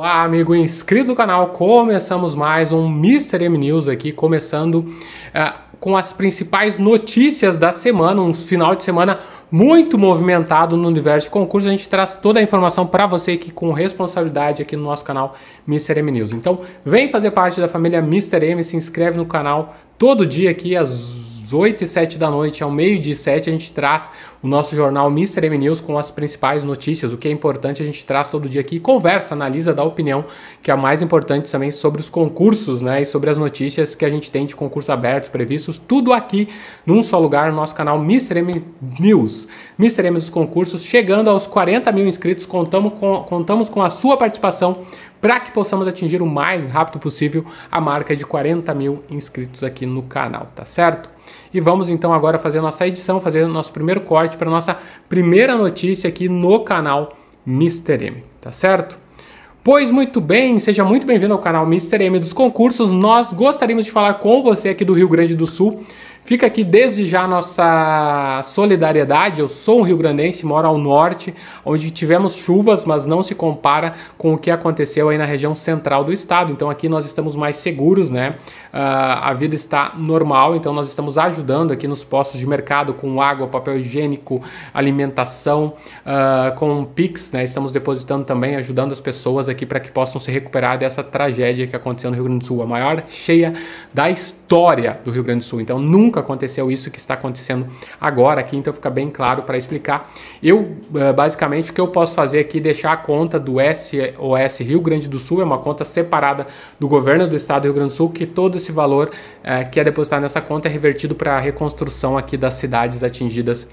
Olá, amigo inscrito no canal, começamos mais um Mr. M News aqui, começando eh, com as principais notícias da semana, um final de semana muito movimentado no universo de concurso. A gente traz toda a informação para você aqui com responsabilidade aqui no nosso canal Mr. M News. Então, vem fazer parte da família Mr. M, se inscreve no canal todo dia aqui às 8 e 7 da noite ao meio de 7 a gente traz o nosso jornal Mr. M News com as principais notícias, o que é importante a gente traz todo dia aqui, conversa, analisa, dá opinião, que é a mais importante também sobre os concursos, né, e sobre as notícias que a gente tem de concursos abertos, previstos, tudo aqui num só lugar, no nosso canal Mr. M News. Mr. M dos concursos, chegando aos 40 mil inscritos, contamos com, contamos com a sua participação para que possamos atingir o mais rápido possível a marca de 40 mil inscritos aqui no canal, tá certo? E vamos então agora fazer nossa edição, fazer nosso primeiro corte para nossa primeira notícia aqui no canal Mr. M, tá certo? Pois muito bem, seja muito bem-vindo ao canal Mr. M dos Concursos. Nós gostaríamos de falar com você aqui do Rio Grande do Sul Fica aqui desde já nossa solidariedade. Eu sou um rio-grandense, moro ao norte, onde tivemos chuvas, mas não se compara com o que aconteceu aí na região central do estado. Então aqui nós estamos mais seguros, né? Uh, a vida está normal, então nós estamos ajudando aqui nos postos de mercado com água, papel higiênico, alimentação, uh, com Pix, né? Estamos depositando também, ajudando as pessoas aqui para que possam se recuperar dessa tragédia que aconteceu no Rio Grande do Sul, a maior cheia da história do Rio Grande do Sul. Então nunca nunca aconteceu isso que está acontecendo agora aqui, então fica bem claro para explicar. Eu, eh, basicamente, o que eu posso fazer aqui é deixar a conta do SOS Rio Grande do Sul, é uma conta separada do governo do estado do Rio Grande do Sul, que todo esse valor eh, que é depositado nessa conta é revertido para a reconstrução aqui das cidades atingidas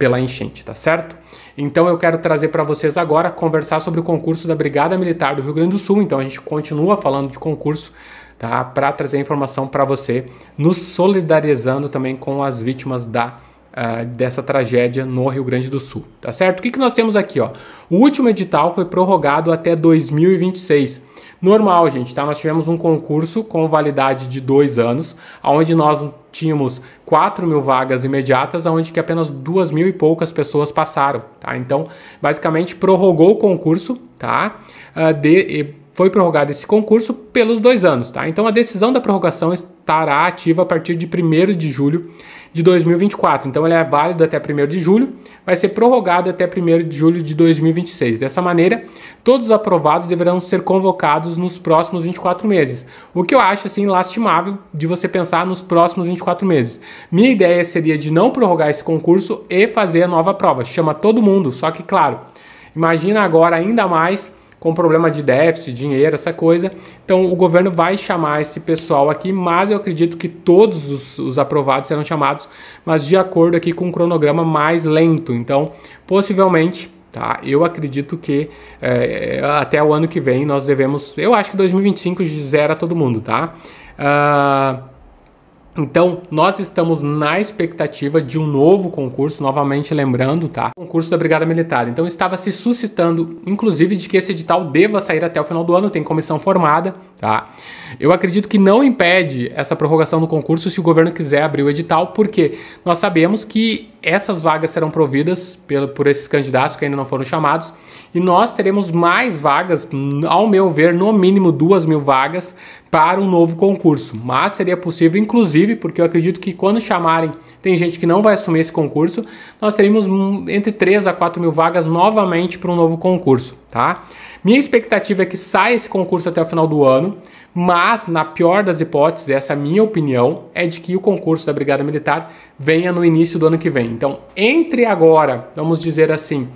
pela enchente, tá certo? Então eu quero trazer para vocês agora conversar sobre o concurso da Brigada Militar do Rio Grande do Sul. Então a gente continua falando de concurso, tá? Para trazer informação para você, nos solidarizando também com as vítimas da Uh, dessa tragédia no Rio Grande do Sul, tá certo? O que, que nós temos aqui, ó? O último edital foi prorrogado até 2026 normal, gente, tá? Nós tivemos um concurso com validade de dois anos, onde nós tínhamos 4 mil vagas imediatas, onde que apenas duas mil e poucas pessoas passaram, tá? Então, basicamente, prorrogou o concurso, tá? Uh, de, foi prorrogado esse concurso pelos dois anos, tá? Então a decisão da prorrogação estará ativa a partir de 1 de julho de 2024. Então ela é válida até 1 de julho, vai ser prorrogado até 1 de julho de 2026. Dessa maneira, todos os aprovados deverão ser convocados nos próximos 24 meses. O que eu acho assim lastimável de você pensar nos próximos 24 meses. Minha ideia seria de não prorrogar esse concurso e fazer a nova prova. Chama todo mundo, só que claro, imagina agora ainda mais com problema de déficit, dinheiro, essa coisa. Então o governo vai chamar esse pessoal aqui, mas eu acredito que todos os, os aprovados serão chamados, mas de acordo aqui com um cronograma mais lento. Então, possivelmente. Tá? Eu acredito que é, até o ano que vem nós devemos. Eu acho que 2025 zera todo mundo, tá? Uh, então, nós estamos na expectativa de um novo concurso, novamente lembrando, tá? Concurso da Brigada Militar. Então, estava se suscitando, inclusive, de que esse edital deva sair até o final do ano, tem comissão formada, tá? Eu acredito que não impede essa prorrogação do concurso se o governo quiser abrir o edital, porque nós sabemos que essas vagas serão providas pelo, por esses candidatos que ainda não foram chamados e nós teremos mais vagas, ao meu ver, no mínimo duas mil vagas para um novo concurso. Mas seria possível, inclusive, porque eu acredito que quando chamarem, tem gente que não vai assumir esse concurso, nós teremos entre 3 a 4 mil vagas novamente para um novo concurso, tá? Minha expectativa é que saia esse concurso até o final do ano. Mas, na pior das hipóteses, essa é minha opinião é de que o concurso da Brigada Militar venha no início do ano que vem. Então, entre agora, vamos dizer assim,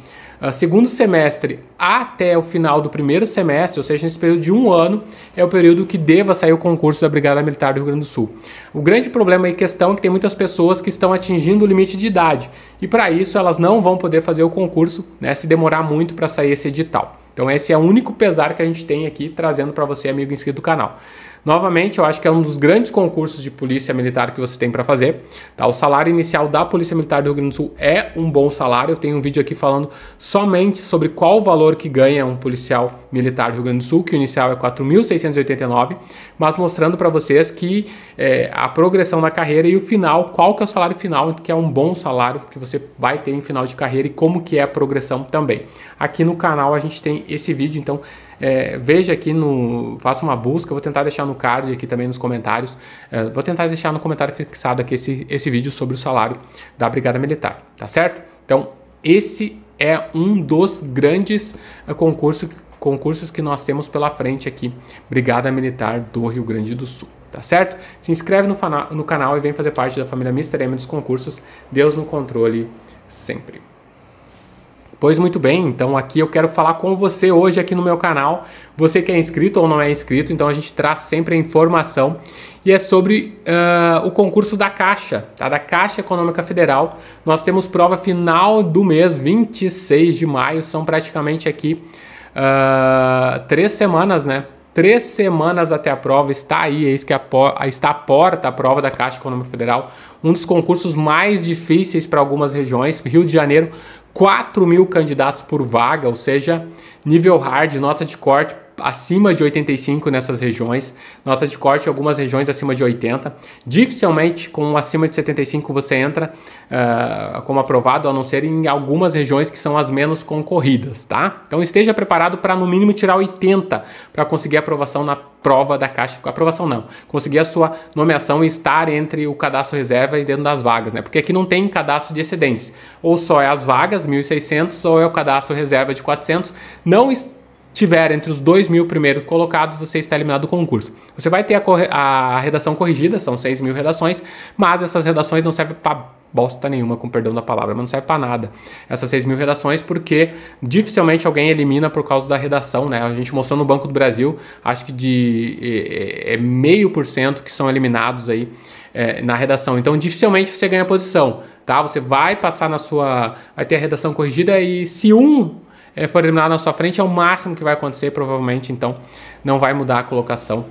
ah, segundo semestre até o final do primeiro semestre, ou seja, nesse período de um ano, é o período que deva sair o concurso da Brigada Militar do Rio Grande do Sul. O grande problema em questão é que tem muitas pessoas que estão atingindo o limite de idade e, para isso, elas não vão poder fazer o concurso né, se demorar muito para sair esse edital. Então esse é o único pesar que a gente tem aqui trazendo para você, amigo inscrito do canal. Novamente, eu acho que é um dos grandes concursos de polícia militar que você tem para fazer. Tá? O salário inicial da Polícia Militar do Rio Grande do Sul é um bom salário. Eu tenho um vídeo aqui falando somente sobre qual o valor que ganha um policial militar do Rio Grande do Sul, que o inicial é 4.689, mas mostrando para vocês que é, a progressão na carreira e o final, qual que é o salário final, que é um bom salário que você vai ter em final de carreira e como que é a progressão também. Aqui no canal a gente tem esse vídeo, então é, veja aqui no. Faça uma busca, vou tentar deixar no card aqui também nos comentários. É, vou tentar deixar no comentário fixado aqui esse, esse vídeo sobre o salário da Brigada Militar, tá certo? Então, esse é um dos grandes é, concursos, concursos que nós temos pela frente aqui, Brigada Militar do Rio Grande do Sul tá certo? Se inscreve no, no, canal e vem fazer parte da família Mister M dos concursos. Deus no controle sempre. Pois muito bem, então aqui eu quero falar com você hoje aqui no meu canal. Você que é inscrito ou não é inscrito, então a gente traz sempre a informação e é sobre uh, o concurso da Caixa, tá? da Caixa Econômica Federal. Nós temos prova final do mês, 26 de maio, são praticamente aqui uh, três semanas, né? Três semanas até a prova, está aí, eis é que é a está à porta a prova da Caixa Econômica Federal, um dos concursos mais difíceis para algumas regiões. Rio de Janeiro 4 mil candidatos por vaga, ou seja, nível hard, nota de corte acima de 85 nessas regiões, nota de corte algumas regiões acima de 80. Dificilmente com acima de 75 você entra uh, como aprovado, a não ser em algumas regiões que são as menos concorridas, tá? Então esteja preparado para no mínimo tirar 80 para conseguir aprovação na prova da Caixa, aprovação não, conseguir a sua nomeação e estar entre o cadastro reserva e dentro das vagas, né? Porque aqui não tem cadastro de excedentes, ou só é as vagas 1.600 ou é o cadastro reserva de 400, não está tiver entre os dois mil primeiros colocados, você está eliminado do concurso. Você vai ter a, a redação corrigida, são 6 mil redações, mas essas redações não servem para bosta nenhuma, com perdão da palavra, mas não serve para nada. Essas 6 mil redações, porque dificilmente alguém elimina por causa da redação, né? A gente mostrou no Banco do Brasil, acho que de é, é, é meio por cento que são eliminados aí é, na redação. Então, dificilmente você ganha posição, tá? Você vai passar na sua, vai ter a redação corrigida e se um é, for eliminado na sua frente, é o máximo que vai acontecer, provavelmente. Então, não vai mudar a colocação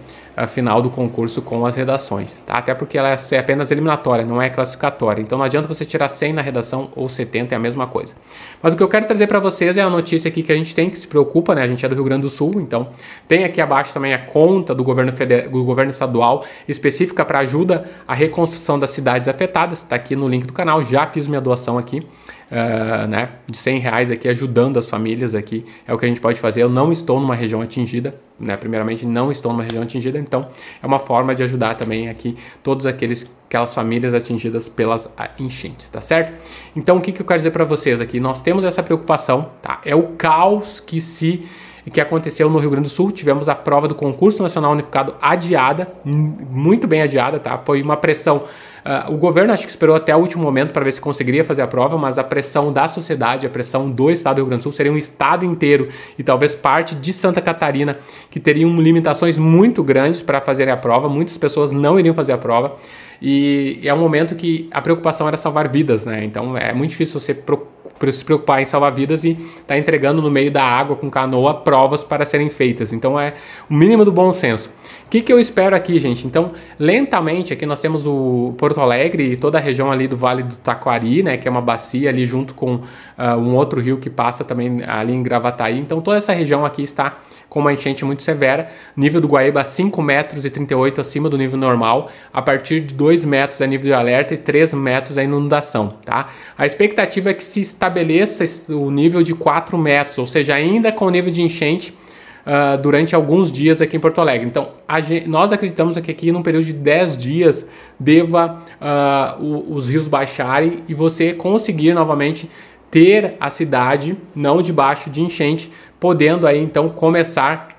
final do concurso com as redações, tá? Até porque ela é, é apenas eliminatória, não é classificatória. Então não adianta você tirar 100 na redação ou 70, é a mesma coisa. Mas o que eu quero trazer para vocês é a notícia aqui que a gente tem que se preocupa, né? A gente é do Rio Grande do Sul, então tem aqui abaixo também a conta do governo federal, do governo estadual específica para ajuda à reconstrução das cidades afetadas. Está aqui no link do canal, já fiz minha doação aqui. Uh, né, de 100 reais aqui ajudando as famílias aqui é o que a gente pode fazer. Eu não estou numa região atingida, né, primeiramente não estão numa região atingida, então é uma forma de ajudar também aqui todos aqueles aquelas famílias atingidas pelas enchentes, tá certo? Então o que, que eu quero dizer para vocês aqui? Nós temos essa preocupação, tá? É o caos que se que aconteceu no Rio Grande do Sul. Tivemos a prova do concurso nacional unificado adiada, muito bem adiada, tá? Foi uma pressão Uh, o governo acho que esperou até o último momento para ver se conseguiria fazer a prova, mas a pressão da sociedade, a pressão do estado do Rio Grande do Sul, seria um estado inteiro e talvez parte de Santa Catarina que teriam limitações muito grandes para fazer a prova. Muitas pessoas não iriam fazer a prova. E é um momento que a preocupação era salvar vidas, né? Então é muito difícil você se preocupar em salvar vidas e estar tá entregando no meio da água com canoa provas para serem feitas. Então é o mínimo do bom senso. O que, que eu espero aqui, gente? Então, lentamente, aqui nós temos o Porto Alegre e toda a região ali do Vale do Taquari, né? Que é uma bacia ali junto com uh, um outro rio que passa também ali em Gravataí. Então, toda essa região aqui está com uma enchente muito severa. Nível do Guaíba 5 metros e 38 acima do nível normal. A partir de 2 metros é nível de alerta e 3 metros é inundação, tá? A expectativa é que se estabeleça o nível de 4 metros, ou seja, ainda com o nível de enchente uh, durante alguns dias aqui em Porto Alegre. Então, gente, nós acreditamos que aqui, num período de 10 dias, deva uh, o, os rios baixarem e você conseguir novamente ter a cidade não debaixo de enchente, podendo aí então começar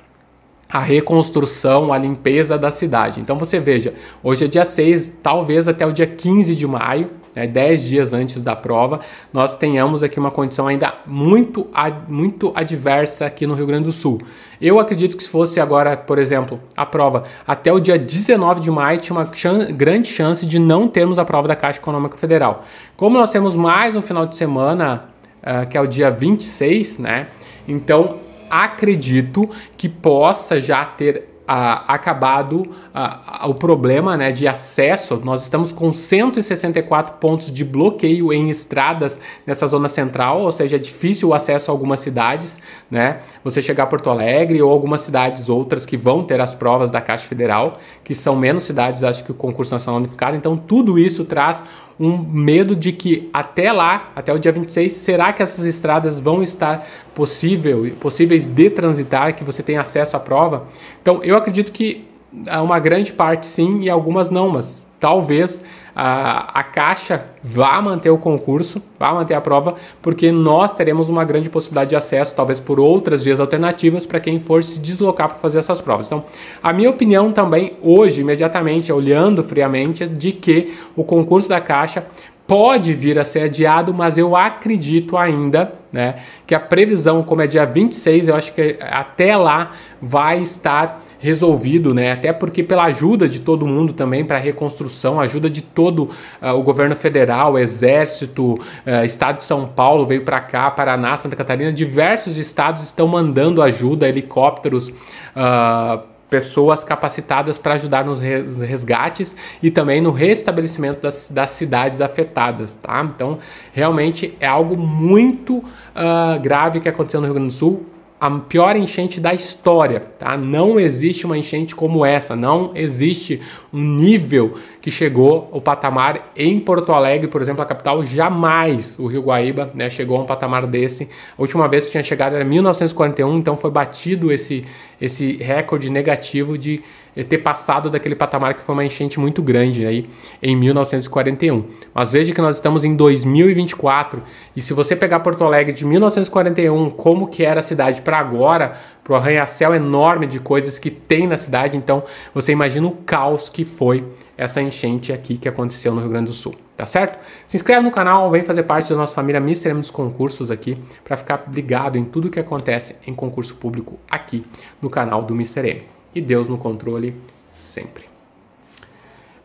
a reconstrução, a limpeza da cidade. Então você veja, hoje é dia 6, talvez até o dia 15 de maio, né, 10 dias antes da prova, nós tenhamos aqui uma condição ainda muito, muito adversa aqui no Rio Grande do Sul. Eu acredito que se fosse agora, por exemplo, a prova até o dia 19 de maio, tinha uma chan grande chance de não termos a prova da Caixa Econômica Federal. Como nós temos mais um final de semana, uh, que é o dia 26, né? Então acredito que possa já ter ah, acabado ah, o problema né, de acesso. Nós estamos com 164 pontos de bloqueio em estradas nessa zona central, ou seja, é difícil o acesso a algumas cidades. Né? Você chegar a Porto Alegre ou algumas cidades outras que vão ter as provas da Caixa Federal, que são menos cidades, acho que o concurso nacional unificado. Então, tudo isso traz um medo de que até lá, até o dia 26, será que essas estradas vão estar possível, possíveis de transitar, que você tem acesso à prova? Então, eu acredito que ah, uma grande parte sim e algumas não, mas talvez a, a Caixa vá manter o concurso, vá manter a prova, porque nós teremos uma grande possibilidade de acesso, talvez por outras vias alternativas, para quem for se deslocar para fazer essas provas. Então, a minha opinião também, hoje, imediatamente, olhando friamente, é de que o concurso da Caixa pode vir a ser adiado, mas eu acredito ainda, né, que a previsão, como é dia 26, eu acho que até lá vai estar resolvido, né? Até porque pela ajuda de todo mundo também para a reconstrução, ajuda de todo uh, o governo federal, exército, uh, estado de São Paulo veio para cá, Paraná, Santa Catarina, diversos estados estão mandando ajuda, helicópteros uh, pessoas capacitadas para ajudar nos resgates e também no restabelecimento das, das cidades afetadas, tá? Então, realmente é algo muito uh, grave que aconteceu no Rio Grande do Sul, a pior enchente da história, tá? Não existe uma enchente como essa, não existe um nível que chegou o patamar em Porto Alegre, por exemplo, a capital, jamais o Rio Guaíba, né, chegou a um patamar desse. A última vez que tinha chegado era 1941, então foi batido esse esse recorde negativo de eh, ter passado daquele patamar que foi uma enchente muito grande aí em 1941. Mas veja que nós estamos em 2024 e se você pegar Porto Alegre de 1941, como que era a cidade para agora, para o arranha-céu enorme de coisas que tem na cidade. Então, você imagina o caos que foi essa enchente aqui que aconteceu no Rio Grande do Sul, tá certo? Se inscreve no canal, vem fazer parte da nossa família Mister dos Concursos aqui, para ficar ligado em tudo que acontece em concurso público aqui no canal do Mister M. E Deus no controle sempre.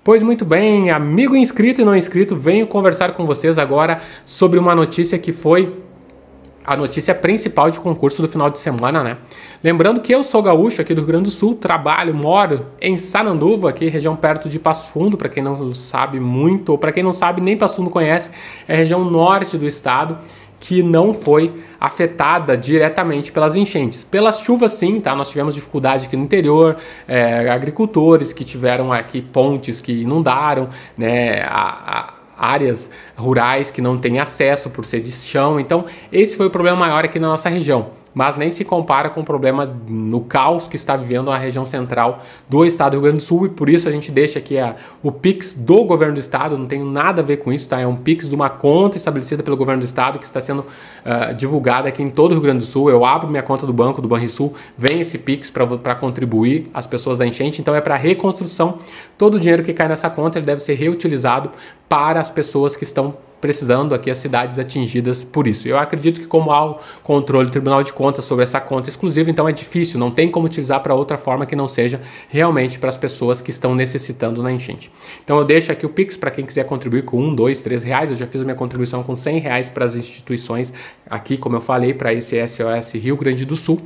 Pois muito bem, amigo inscrito e não inscrito, venho conversar com vocês agora sobre uma notícia que foi a notícia principal de concurso do final de semana, né? Lembrando que eu sou gaúcho aqui do Rio Grande do Sul, trabalho, moro em Sananduva, aqui região perto de Passo Fundo, para quem não sabe muito, ou para quem não sabe nem Passo Fundo conhece, é a região norte do estado que não foi afetada diretamente pelas enchentes. Pelas chuvas, sim, tá? Nós tivemos dificuldade aqui no interior, é, agricultores que tiveram aqui pontes que inundaram, né? A, a, áreas rurais que não têm acesso por ser de chão. Então, esse foi o problema maior aqui na nossa região mas nem se compara com o problema no caos que está vivendo a região central do estado do Rio Grande do Sul e por isso a gente deixa aqui a, o Pix do governo do estado, não tem nada a ver com isso, tá? É um Pix de uma conta estabelecida pelo governo do estado que está sendo uh, divulgada aqui em todo o Rio Grande do Sul. Eu abro minha conta do banco do Banrisul, vem esse Pix para contribuir as pessoas da enchente, então é para reconstrução. Todo o dinheiro que cai nessa conta ele deve ser reutilizado para as pessoas que estão precisando aqui as cidades atingidas por isso. Eu acredito que como há o controle do Tribunal de Contas sobre essa conta exclusiva, então é difícil, não tem como utilizar para outra forma que não seja realmente para as pessoas que estão necessitando na enchente. Então eu deixo aqui o Pix para quem quiser contribuir com um, dois, três reais. Eu já fiz a minha contribuição com cem reais para as instituições aqui, como eu falei, para esse SOS Rio Grande do Sul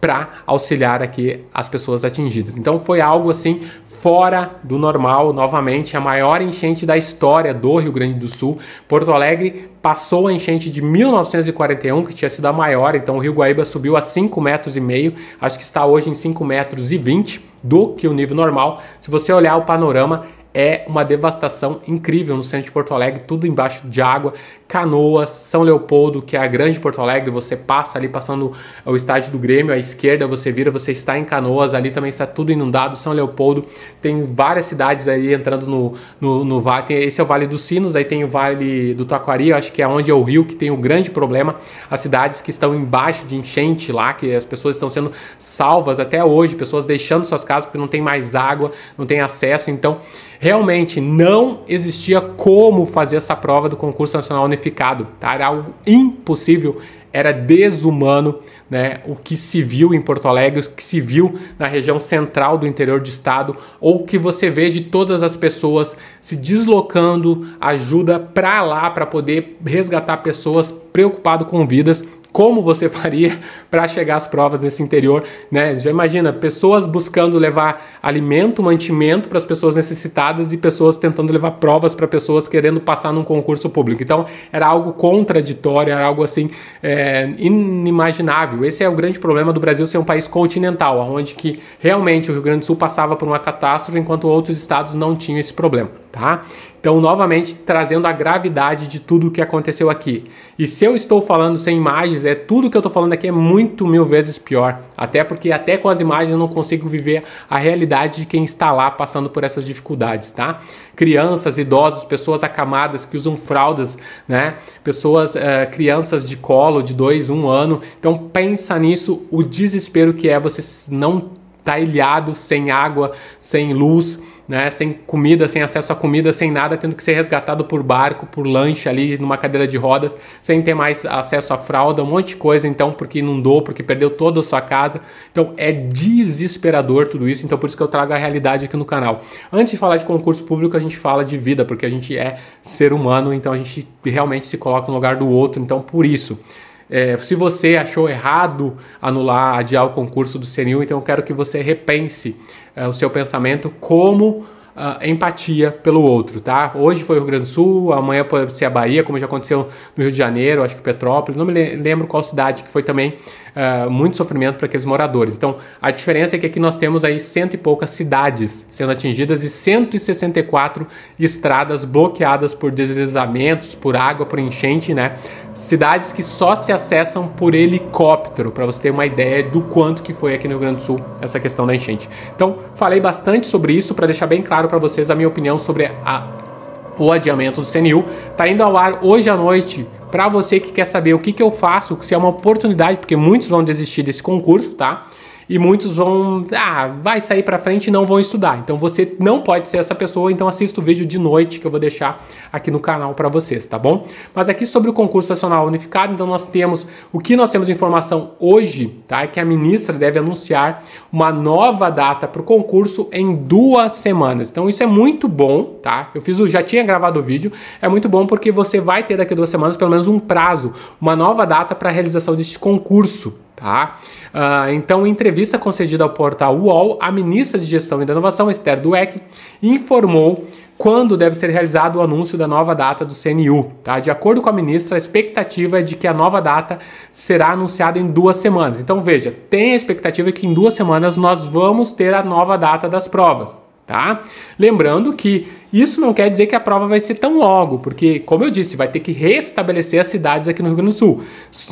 para auxiliar aqui as pessoas atingidas. Então foi algo assim fora do normal, novamente a maior enchente da história do Rio Grande do Sul. Porto Alegre passou a enchente de 1941, que tinha sido a maior, então o Rio Guaíba subiu a 5 metros e meio, acho que está hoje em 5 metros e 20 do que o nível normal. Se você olhar o panorama, é uma devastação incrível no centro de Porto Alegre, tudo embaixo de água, Canoas, São Leopoldo, que é a grande Porto Alegre, você passa ali passando o estádio do Grêmio à esquerda, você vira, você está em Canoas, ali também está tudo inundado, São Leopoldo, tem várias cidades aí entrando no, no, no vale, esse é o Vale dos Sinos, aí tem o Vale do Taquari, acho que é onde é o rio que tem o grande problema, as cidades que estão embaixo de enchente lá, que as pessoas estão sendo salvas até hoje, pessoas deixando suas casas porque não tem mais água, não tem acesso, então realmente não existia como fazer essa prova do concurso nacional unificado, tá? Era algo impossível era desumano né, o que se viu em Porto Alegre, o que se viu na região central do interior do estado, ou o que você vê de todas as pessoas se deslocando ajuda para lá para poder resgatar pessoas preocupado com vidas. Como você faria para chegar às provas nesse interior, né? Já imagina pessoas buscando levar alimento, mantimento para as pessoas necessitadas e pessoas tentando levar provas para pessoas querendo passar num concurso público. Então era algo contraditório, era algo assim é, é, inimaginável. Esse é o grande problema do Brasil ser um país continental, onde que realmente o Rio Grande do Sul passava por uma catástrofe, enquanto outros estados não tinham esse problema tá? Então, novamente, trazendo a gravidade de tudo o que aconteceu aqui. E se eu estou falando sem imagens, é tudo que eu estou falando aqui é muito mil vezes pior. Até porque até com as imagens eu não consigo viver a realidade de quem está lá passando por essas dificuldades, tá? Crianças, idosos, pessoas acamadas que usam fraldas, né? Pessoas, eh, crianças de colo de dois, um ano. Então, pensa nisso, o desespero que é você não estar tá ilhado, sem água, sem luz, né, sem comida, sem acesso a comida, sem nada, tendo que ser resgatado por barco, por lancha ali numa cadeira de rodas, sem ter mais acesso a fralda, um monte de coisa, então, porque inundou, porque perdeu toda a sua casa. Então é desesperador tudo isso, então por isso que eu trago a realidade aqui no canal. Antes de falar de concurso público, a gente fala de vida, porque a gente é ser humano, então a gente realmente se coloca no lugar do outro, então por isso. É, se você achou errado anular, adiar o concurso do CNU, então eu quero que você repense é, o seu pensamento como Uh, empatia pelo outro, tá? Hoje foi o Rio Grande do Sul, amanhã pode ser a Bahia, como já aconteceu no Rio de Janeiro, acho que Petrópolis, não me lembro qual cidade que foi também uh, muito sofrimento para aqueles moradores. Então, a diferença é que aqui nós temos aí cento e poucas cidades sendo atingidas e 164 estradas bloqueadas por deslizamentos, por água, por enchente, né? Cidades que só se acessam por helicóptero, para você ter uma ideia do quanto que foi aqui no Rio Grande do Sul essa questão da enchente. Então, falei bastante sobre isso para deixar bem claro para vocês a minha opinião sobre a o adiamento do CNU, está indo ao ar hoje à noite para você que quer saber o que, que eu faço, se é uma oportunidade, porque muitos vão desistir desse concurso, tá? e muitos vão, ah, vai sair para frente e não vão estudar. Então você não pode ser essa pessoa, então assista o vídeo de noite que eu vou deixar aqui no canal para vocês, tá bom? Mas aqui sobre o concurso nacional unificado, então nós temos o que nós temos informação hoje, tá? É que a ministra deve anunciar uma nova data para o concurso em duas semanas. Então isso é muito bom, tá? Eu fiz o, já tinha gravado o vídeo, é muito bom porque você vai ter daqui a duas semanas pelo menos um prazo, uma nova data para a realização deste concurso. Tá? Uh, então, em entrevista concedida ao portal UOL, a ministra de Gestão e da Inovação, Esther Dueck, informou quando deve ser realizado o anúncio da nova data do CNU. Tá? De acordo com a ministra, a expectativa é de que a nova data será anunciada em duas semanas. Então, veja, tem a expectativa que em duas semanas nós vamos ter a nova data das provas tá? Lembrando que isso não quer dizer que a prova vai ser tão logo, porque, como eu disse, vai ter que restabelecer as cidades aqui no Rio Grande do Sul.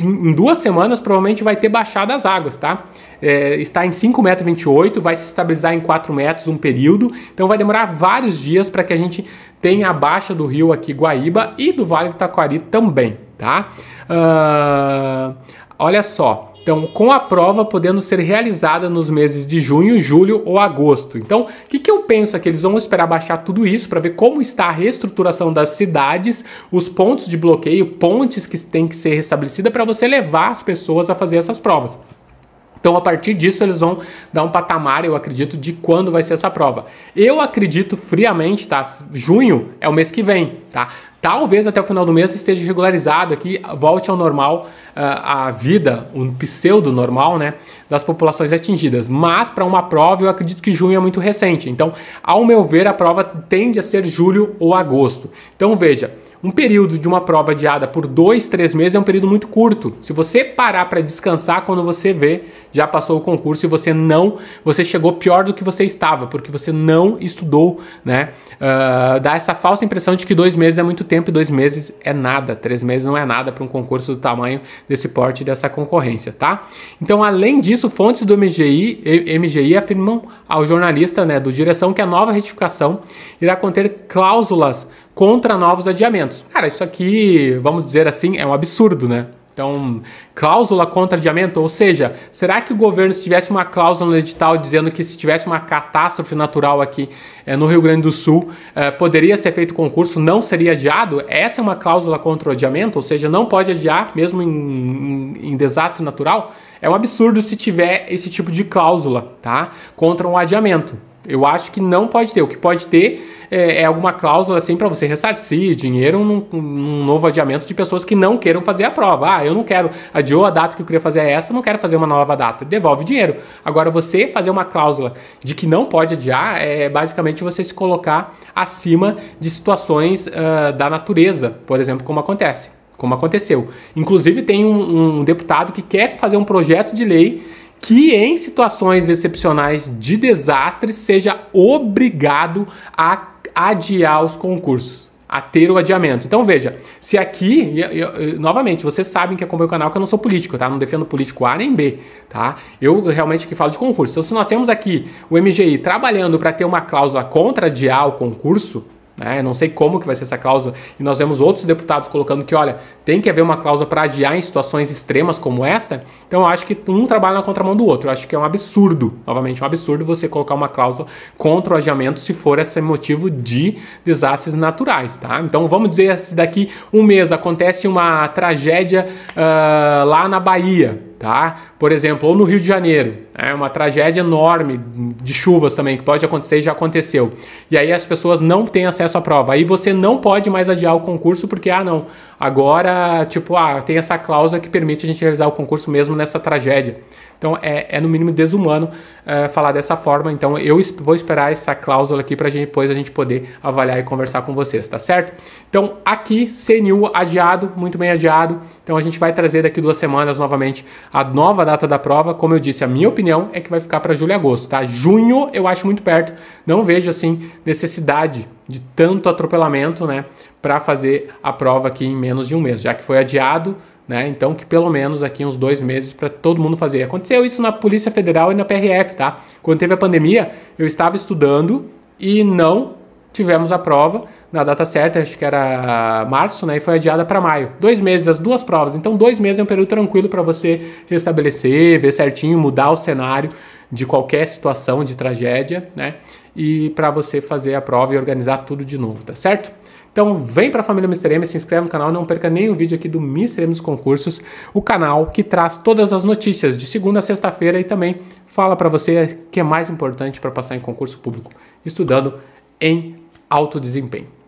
Em duas semanas, provavelmente vai ter baixado as águas, tá? É, está em 5,28 m, vai se estabilizar em 4 metros um período, então vai demorar vários dias para que a gente tenha a baixa do rio aqui, Guaíba, e do Vale do Taquari também, tá? Uh, olha só, então, com a prova podendo ser realizada nos meses de junho, julho ou agosto. Então, o que, que eu penso é que eles vão esperar baixar tudo isso para ver como está a reestruturação das cidades, os pontos de bloqueio, pontes que têm que ser restabelecida para você levar as pessoas a fazer essas provas. Então, a partir disso, eles vão dar um patamar, eu acredito, de quando vai ser essa prova. Eu acredito friamente, tá? Junho é o mês que vem, tá? Talvez até o final do mês esteja regularizado aqui, volte ao normal uh, a vida, o um pseudo normal, né, das populações atingidas. Mas para uma prova, eu acredito que junho é muito recente. Então, ao meu ver, a prova tende a ser julho ou agosto. Então, veja, um período de uma prova adiada por dois, três meses é um período muito curto. Se você parar para descansar, quando você vê, já passou o concurso e você não, você chegou pior do que você estava, porque você não estudou, né? Uh, dá essa falsa impressão de que dois meses é muito tempo e dois meses é nada, três meses não é nada para um concurso do tamanho desse porte dessa concorrência, tá? Então, além disso, fontes do MGI, MGI afirmam ao jornalista, né, do direção que a nova retificação irá conter cláusulas contra novos adiamentos. Cara, isso aqui, vamos dizer assim, é um absurdo, né? Então, cláusula contra adiamento, ou seja, será que o governo, se tivesse uma cláusula no edital dizendo que se tivesse uma catástrofe natural aqui é no Rio Grande do Sul, eh, poderia ser feito concurso, não seria adiado? Essa é uma cláusula contra o adiamento, ou seja, não pode adiar mesmo em, em, em desastre natural? É um absurdo se tiver esse tipo de cláusula, tá? Contra um adiamento. Eu acho que não pode ter. O que pode ter é, é alguma cláusula assim para você ressarcir dinheiro num, num, novo adiamento de pessoas que não queiram fazer a prova. Ah, eu não quero, adiou a data que eu queria fazer é essa, não quero fazer uma nova data. Devolve dinheiro. Agora, você fazer uma cláusula de que não pode adiar é basicamente você se colocar acima de situações uh, da natureza, por exemplo, como acontece. Como aconteceu. Inclusive, tem um, um deputado que quer fazer um projeto de lei que em situações excepcionais de desastre seja obrigado a adiar os concursos, a ter o adiamento. Então veja, se aqui, eu, eu, novamente, vocês sabem que acompanham é o canal que eu não sou político, tá? Não defendo político A nem B, tá? Eu realmente que falo de concurso. Então se nós temos aqui o MGI trabalhando para ter uma cláusula contra adiar o concurso, né? não sei como que vai ser essa cláusula. E nós vemos outros deputados colocando que, olha, tem que haver uma cláusula para adiar em situações extremas como esta. Então eu acho que um trabalha na contramão do outro. Eu acho que é um absurdo, novamente, um absurdo você colocar uma cláusula contra o adiamento se for esse motivo de desastres naturais, tá? Então vamos dizer, se daqui um mês acontece uma tragédia uh, lá na Bahia, tá? Por exemplo, ou no Rio de Janeiro, é uma tragédia enorme de chuvas também que pode acontecer e já aconteceu. E aí as pessoas não têm acesso à prova. Aí você não pode mais adiar o concurso porque ah, não, agora, tipo, ah, tem essa cláusula que permite a gente realizar o concurso mesmo nessa tragédia. Então é, é no mínimo desumano é, falar dessa forma. Então eu vou esperar essa cláusula aqui para depois a gente poder avaliar e conversar com vocês, tá certo? Então aqui CNU adiado, muito bem adiado. Então a gente vai trazer daqui duas semanas novamente a nova data da prova. Como eu disse, a minha opinião é que vai ficar para julho e agosto, tá? Junho eu acho muito perto. Não vejo assim necessidade de tanto atropelamento, né, para fazer a prova aqui em menos de um mês, já que foi adiado né? Então, que pelo menos aqui uns dois meses para todo mundo fazer. Aconteceu isso na Polícia Federal e na PRF, tá? Quando teve a pandemia, eu estava estudando e não tivemos a prova na data certa, acho que era março, né? E foi adiada para maio. Dois meses, as duas provas. Então, dois meses é um período tranquilo para você restabelecer, ver certinho, mudar o cenário de qualquer situação de tragédia, né? E para você fazer a prova e organizar tudo de novo, tá certo? Então vem para a família Mr. M, se inscreve no canal, não perca nenhum vídeo aqui do Mr. M dos Concursos, o canal que traz todas as notícias de segunda a sexta-feira e também fala para você o que é mais importante para passar em concurso público, estudando em alto desempenho.